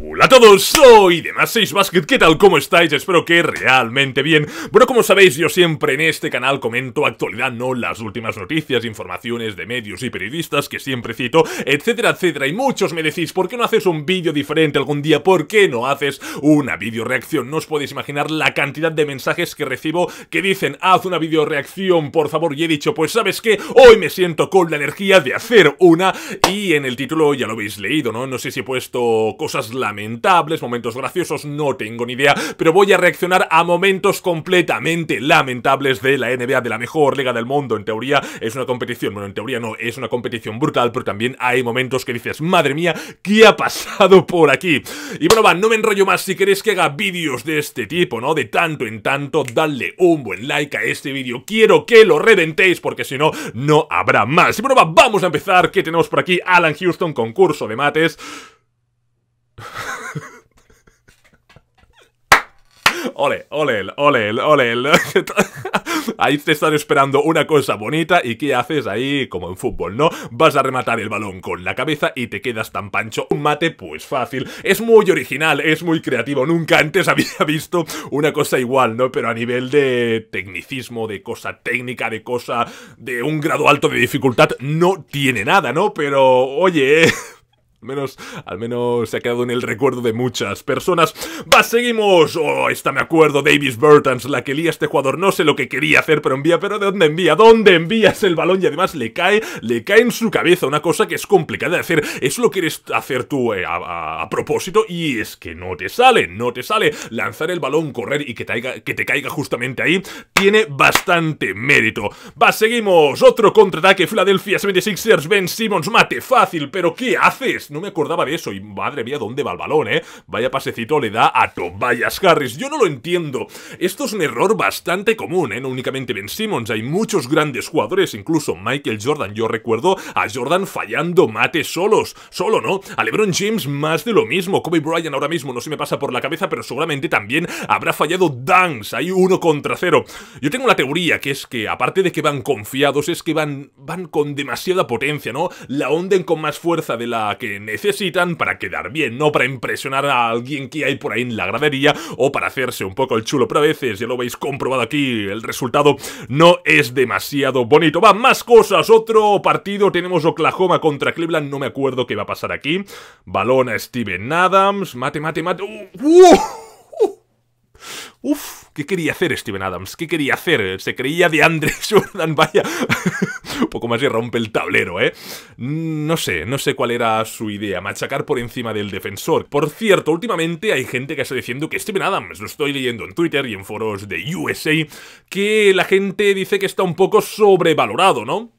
Hola a todos, soy de más 6 Basket, ¿qué tal? ¿Cómo estáis? Espero que realmente bien. Bueno, como sabéis, yo siempre en este canal comento actualidad, no las últimas noticias, informaciones de medios y periodistas que siempre cito, etcétera, etcétera. Y muchos me decís, ¿por qué no haces un vídeo diferente algún día? ¿Por qué no haces una vídeo reacción? No os podéis imaginar la cantidad de mensajes que recibo que dicen, haz una vídeo reacción, por favor. Y he dicho, pues sabes qué, hoy me siento con la energía de hacer una. Y en el título ya lo habéis leído, ¿no? No sé si he puesto cosas largas lamentables, momentos graciosos, no tengo ni idea, pero voy a reaccionar a momentos completamente lamentables de la NBA, de la mejor liga del mundo. En teoría es una competición, bueno, en teoría no, es una competición brutal, pero también hay momentos que dices, madre mía, ¿qué ha pasado por aquí? Y bueno, va, no me enrollo más, si queréis que haga vídeos de este tipo, ¿no? De tanto en tanto, dadle un buen like a este vídeo, quiero que lo reventéis, porque si no, no habrá más. Y bueno, va, vamos a empezar, que tenemos por aquí Alan Houston, concurso de mates... Ole, ole, ole, ole. Ahí te están esperando una cosa bonita y ¿qué haces ahí? Como en fútbol, ¿no? Vas a rematar el balón con la cabeza y te quedas tan pancho. Un mate, pues fácil. Es muy original, es muy creativo. Nunca antes había visto una cosa igual, ¿no? Pero a nivel de tecnicismo, de cosa técnica, de cosa de un grado alto de dificultad, no tiene nada, ¿no? Pero, oye... Al menos, al menos se ha quedado en el recuerdo de muchas personas. ¡Va, seguimos! Oh, esta me acuerdo, Davis Burtons, la que lía este jugador. No sé lo que quería hacer, pero envía, pero ¿de dónde envía? ¿Dónde envías el balón? Y además le cae, le cae en su cabeza una cosa que es complicada de hacer. Eso lo quieres hacer tú eh, a, propósito y es que no te sale, no te sale. Lanzar el balón, correr y que te, que te caiga justamente ahí tiene bastante mérito. ¡Va, seguimos! Otro contraataque, Philadelphia 76ers, Ben Simmons, mate fácil, pero ¿qué haces? no me acordaba de eso. Y madre mía, ¿dónde va el balón, eh? Vaya pasecito le da a Tobias Harris. Yo no lo entiendo. Esto es un error bastante común, ¿eh? No únicamente Ben Simmons, hay muchos grandes jugadores, incluso Michael Jordan. Yo recuerdo a Jordan fallando mates solos. Solo, ¿no? A LeBron James más de lo mismo. Kobe Bryant ahora mismo no se me pasa por la cabeza, pero seguramente también habrá fallado dunks. Hay uno contra cero. Yo tengo una teoría que es que, aparte de que van confiados, es que van, van con demasiada potencia, ¿no? La honden con más fuerza de la que necesitan para quedar bien, no para impresionar a alguien que hay por ahí en la gradería o para hacerse un poco el chulo, pero a veces, ya lo veis comprobado aquí, el resultado no es demasiado bonito. Va, más cosas, otro partido, tenemos Oklahoma contra Cleveland, no me acuerdo qué va a pasar aquí. Balón a Steven Adams, mate, mate, mate... ¡Uh! ¡Uh! Uf, ¿qué quería hacer Steven Adams? ¿Qué quería hacer? Se creía de Andre Jordan, vaya. Un poco más y rompe el tablero, ¿eh? No sé, no sé cuál era su idea, machacar por encima del defensor. Por cierto, últimamente hay gente que está diciendo que Steven Adams, lo estoy leyendo en Twitter y en foros de USA, que la gente dice que está un poco sobrevalorado, ¿no?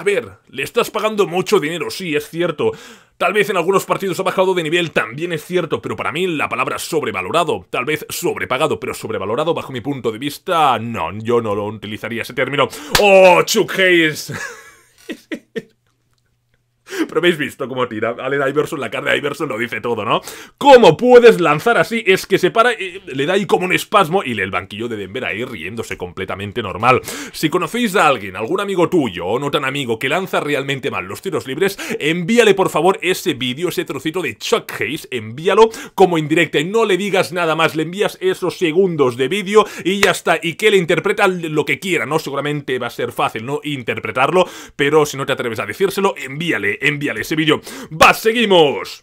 A ver, le estás pagando mucho dinero, sí, es cierto. Tal vez en algunos partidos ha bajado de nivel, también es cierto, pero para mí la palabra sobrevalorado, tal vez sobrepagado, pero sobrevalorado bajo mi punto de vista, no, yo no lo utilizaría ese término. ¡Oh, Chuck Hayes! Pero habéis visto cómo tira. Allen Iverson, la cara de Iverson lo dice todo, ¿no? ¿Cómo puedes lanzar así? Es que se para, eh, le da ahí como un espasmo y el banquillo de Denver ahí riéndose completamente normal. Si conocéis a alguien, algún amigo tuyo o no tan amigo que lanza realmente mal los tiros libres, envíale por favor ese vídeo, ese trocito de Chuck Hayes, envíalo como indirecta y no le digas nada más, le envías esos segundos de vídeo y ya está, y que le interpreta lo que quiera, ¿no? Seguramente va a ser fácil, ¿no? Interpretarlo, pero si no te atreves a decírselo, envíale, envíale ese vídeo. ¡Va, seguimos!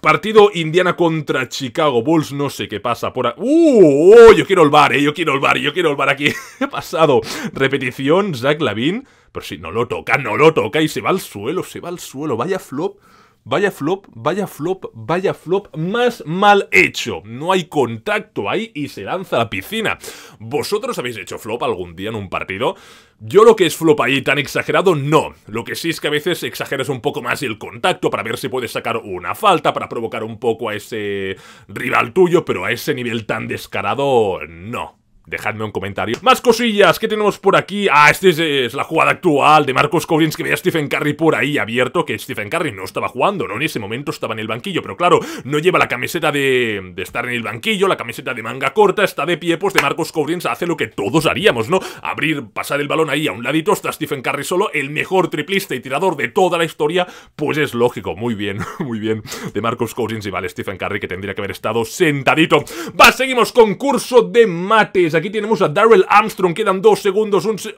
Partido Indiana contra Chicago Bulls, no sé qué pasa por ahí. ¡Uh! Oh, yo quiero el bar, eh, yo quiero el bar, yo quiero el bar aquí. He pasado. Repetición, Zach Lavin. Pero si no lo toca, no lo toca y se va al suelo, se va al suelo. Vaya flop Vaya flop, vaya flop, vaya flop, más mal hecho. No hay contacto ahí y se lanza a la piscina. ¿Vosotros habéis hecho flop algún día en un partido? Yo lo que es flop ahí tan exagerado, no. Lo que sí es que a veces exageras un poco más el contacto para ver si puedes sacar una falta, para provocar un poco a ese rival tuyo, pero a ese nivel tan descarado, no dejadme un comentario. Más cosillas que tenemos por aquí. Ah, esta es, la jugada actual de Marcos Cousins que veía a Stephen Curry por ahí abierto, que Stephen Curry no estaba jugando, ¿no? En ese momento estaba en el banquillo, pero claro, no lleva la camiseta de, estar en el banquillo, la camiseta de manga corta, está de pie, pues de Marcos Cousins hace lo que todos haríamos, ¿no? Abrir, pasar el balón ahí a un ladito, está Stephen Curry solo, el mejor triplista y tirador de toda la historia, pues es lógico, muy bien, muy bien, de Marcos Cousins y vale, Stephen Curry que tendría que haber estado sentadito. Va, seguimos curso de mates pues aquí tenemos a Daryl Armstrong. Quedan dos segundos, un... Se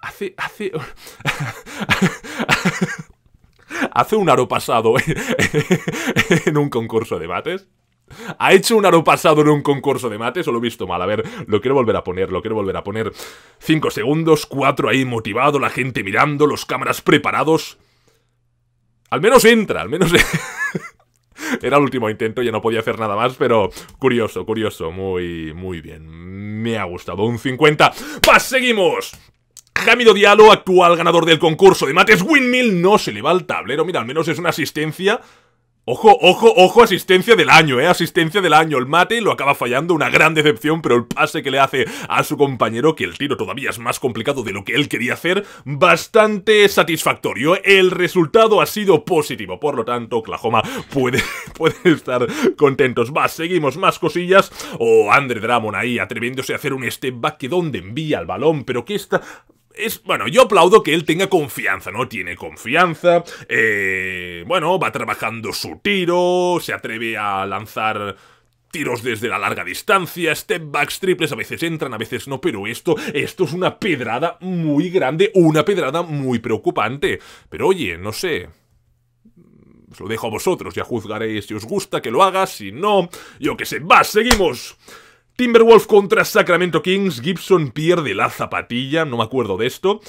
hace... hace... hace un aro pasado en un concurso de mates. Ha hecho un aro pasado en un concurso de mates o lo he visto mal. A ver, lo quiero volver a poner, lo quiero volver a poner. Cinco segundos, cuatro ahí motivado, la gente mirando, los cámaras preparados. Al menos entra, al menos... Era el último intento, ya no podía hacer nada más, pero curioso, curioso, muy, muy bien. Me ha gustado. Un 50. ¡Pas, seguimos! Jamido Diallo, actual ganador del concurso de mates Windmill, no se le va al tablero. Mira, al menos es una asistencia Ojo, ojo, ojo, asistencia del año, ¿eh? Asistencia del año. El mate lo acaba fallando, una gran decepción, pero el pase que le hace a su compañero, que el tiro todavía es más complicado de lo que él quería hacer, bastante satisfactorio. El resultado ha sido positivo, por lo tanto, Oklahoma puede, puede estar contentos. Va, seguimos más cosillas. O oh, Andre Drummond ahí atreviéndose a hacer un step back que donde envía el balón, pero que está bueno, yo aplaudo que él tenga confianza, ¿no? Tiene confianza, eh, bueno, va trabajando su tiro, se atreve a lanzar tiros desde la larga distancia, step backs, triples, a veces entran, a veces no, pero esto, esto es una pedrada muy grande, una pedrada muy preocupante. Pero oye, no sé, os lo dejo a vosotros, ya juzgaréis si os gusta que lo haga, si no, yo que sé, va, seguimos. Timberwolf contra Sacramento Kings, Gibson pierde la zapatilla, no me acuerdo de esto.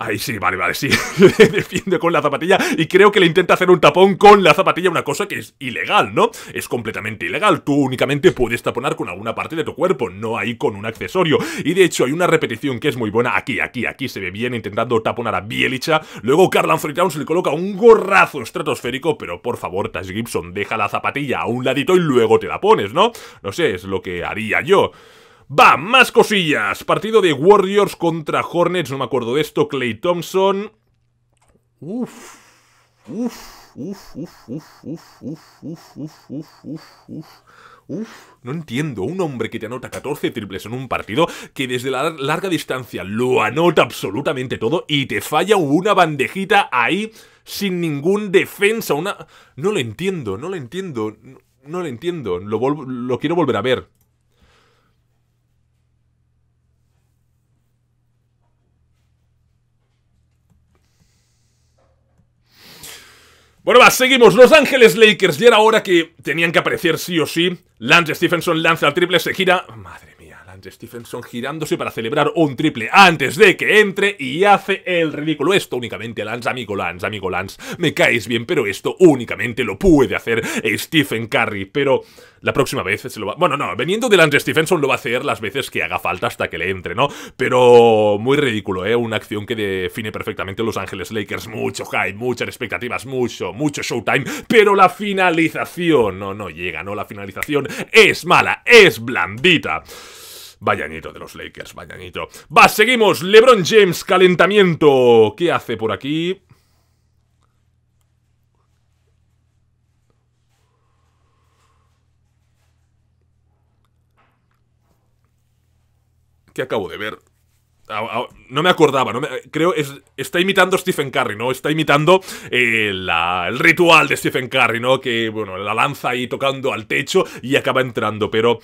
Ahí sí, vale, vale, sí. Defiende con la zapatilla y creo que le intenta hacer un tapón con la zapatilla, una cosa que es ilegal, ¿no? Es completamente ilegal. Tú únicamente puedes taponar con alguna parte de tu cuerpo, no ahí con un accesorio. Y de hecho hay una repetición que es muy buena aquí, aquí, aquí se ve bien intentando taponar a Bielicha. Luego Carl Freetowns se le coloca un gorrazo estratosférico, pero por favor, Tash Gibson, deja la zapatilla a un ladito y luego te la pones, ¿no? No sé, es lo que haría yo. Va, más cosillas. Partido de Warriors contra Hornets, no me acuerdo de esto. Clay Thompson. Uf, uf, uf, uf, uf, uf, uf, uf, uf, no entiendo. Un hombre que te anota 14 triples en un partido, que desde la larga distancia lo anota absolutamente todo y te falla una bandejita ahí sin ningún defensa. Una... No lo entiendo, no lo entiendo. No, lo entiendo. lo quiero volver a ver. Bueno, va, seguimos. Los Ángeles Lakers. Ya era hora que tenían que aparecer sí o sí. Lance Stephenson lanza el triple, se gira. Madre Stephenson girándose para celebrar un triple antes de que entre y hace el ridículo. Esto únicamente Lance, amigo Lance, amigo Lance, me caes bien, pero esto únicamente lo puede hacer Stephen Curry, pero la próxima vez se lo va... Bueno, no, veniendo de Lance Stephenson lo va a hacer las veces que haga falta hasta que le entre, ¿no? Pero muy ridículo, ¿eh? Una acción que define perfectamente Los Ángeles Lakers. Mucho hype, muchas expectativas, mucho, mucho showtime, pero la finalización no, no llega, ¿no? La finalización es mala, es blandita. Vayañito de los Lakers, vayañito. Va, seguimos. LeBron James, calentamiento. ¿Qué hace por aquí? ¿Qué acabo de ver? Ah, ah, no me acordaba, no creo es, está imitando Stephen Curry, ¿no? Está imitando eh, el ritual de Stephen Curry, ¿no? Que, bueno, la lanza ahí tocando al techo y acaba entrando, pero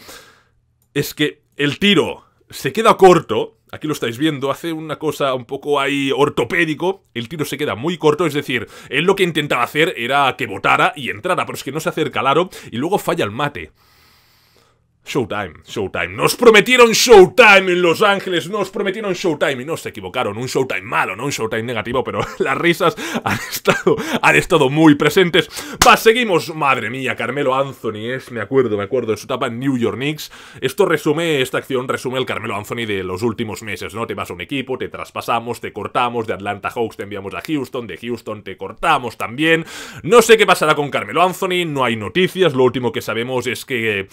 es que el tiro se queda corto. Aquí lo estáis viendo, hace una cosa un poco ahí ortopédico, el tiro se queda muy corto, es decir, él lo que intentaba hacer era que botara y entrara, pero es que no se acerca al aro y luego falla el mate. Showtime, Showtime. Nos prometieron Showtime en Los Ángeles, nos prometieron Showtime y no se equivocaron. Un Showtime malo, no un Showtime negativo, pero las risas han estado, han estado muy presentes. Va, seguimos. Madre mía, Carmelo Anthony es, me acuerdo, me acuerdo, de su etapa en New York Knicks. Esto resume, esta acción resume el Carmelo Anthony de los últimos meses, ¿no? Te vas a un equipo, te traspasamos, te cortamos, de Atlanta Hawks te enviamos a Houston, de Houston te cortamos también. No sé qué pasará con Carmelo Anthony, no hay noticias, lo último que sabemos es que...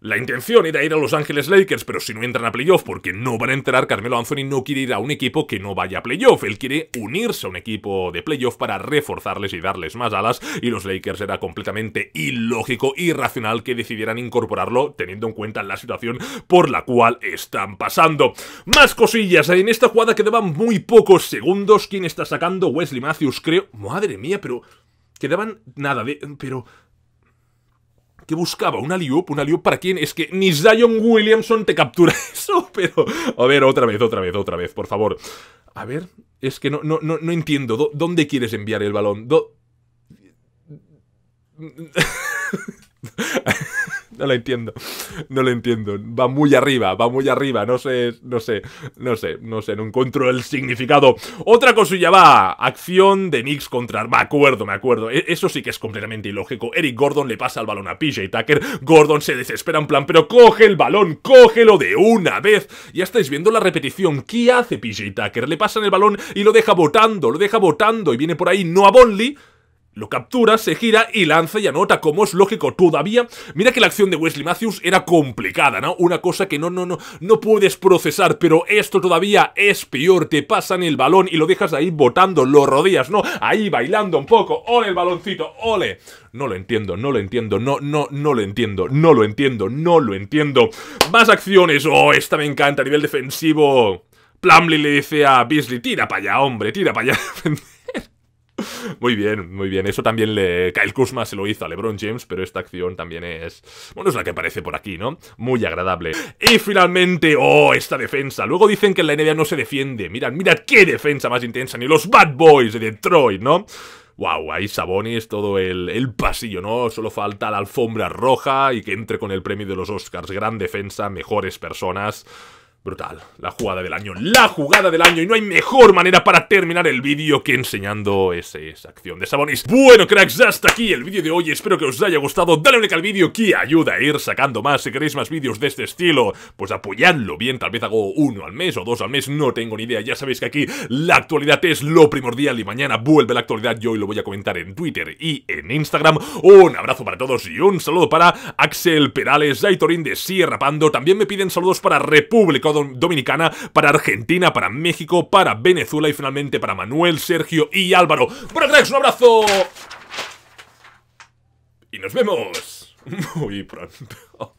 La intención era ir a Los Ángeles Lakers, pero si no entran a playoff, porque no van a entrar, Carmelo Anthony no quiere ir a un equipo que no vaya a playoff. Él quiere unirse a un equipo de playoff para reforzarles y darles más alas. Y los Lakers era completamente ilógico, irracional que decidieran incorporarlo, teniendo en cuenta la situación por la cual están pasando. Más cosillas. En esta jugada quedaban muy pocos segundos. ¿Quién está sacando? Wesley Matthews, creo. Madre mía, pero. Quedaban nada de. Pero. ¿Qué buscaba? ¿Una liup? ¿Una liup para quién? Es que ni Zion Williamson te captura eso, pero... A ver, otra vez, otra vez, otra vez, por favor. A ver, es que no, no, no, entiendo. ¿Dónde quieres enviar el balón? no lo entiendo. No lo entiendo. Va muy arriba, va muy arriba. No sé, no sé, no sé, no sé, no encuentro el significado. Otra cosilla va. Acción de mix contra... Me acuerdo, me acuerdo. E, eso sí que es completamente ilógico. Eric Gordon le pasa el balón a PJ Tucker. Gordon se desespera en plan, pero coge el balón, cógelo de una vez. Ya estáis viendo la repetición. ¿Qué hace PJ Tucker? Le pasan el balón y lo deja botando, lo deja botando. Y viene por ahí no a Bonley lo captura, se gira y lanza y anota, como es lógico todavía. Mira que la acción de Wesley Matthews era complicada, ¿no? Una cosa que no, no, no, no puedes procesar, pero esto todavía es peor. Te pasan el balón y lo dejas ahí botando, lo rodillas, ¿no? Ahí bailando un poco. ¡Ole el baloncito! ¡Ole! No lo entiendo, no lo entiendo, no, no, no lo entiendo, no lo entiendo, no lo entiendo. Más acciones. Oh, esta me encanta a nivel defensivo. Plumley le dice a Beasley, tira para allá, hombre, tira para allá. Muy bien, muy bien. Eso también le. Kyle Kuzma se lo hizo a LeBron James, pero esta acción también es. Bueno, es la que aparece por aquí, ¿no? Muy agradable. Y finalmente, oh, esta defensa. Luego dicen que en la NBA no se defiende. Mirad, mirad qué defensa más intensa. Ni los Bad Boys de Detroit, ¿no? wow, ahí Sabonis, todo el, el, pasillo, ¿no? Solo falta la alfombra roja y que entre con el premio de los Oscars. Gran defensa, mejores personas. Brutal. La jugada del año. La jugada del año. Y no hay mejor manera para terminar el vídeo que enseñando esa acción de Sabonis. Bueno, cracks, hasta aquí el vídeo de hoy. Espero que os haya gustado. Dale un like al vídeo que ayuda a ir sacando más. Si queréis más vídeos de este estilo, pues apoyadlo bien. Tal vez hago uno al mes o dos al mes. No tengo ni idea. Ya sabéis que aquí la actualidad es lo primordial. Y mañana vuelve la actualidad. Yo hoy lo voy a comentar en Twitter y en Instagram. Un abrazo para todos y un saludo para Axel Perales, Aitorín de Sierra Pando. También me piden saludos para República Dominicana, para Argentina, para México, para Venezuela y finalmente para Manuel, Sergio y Álvaro. Bueno, un abrazo. Y nos vemos muy pronto.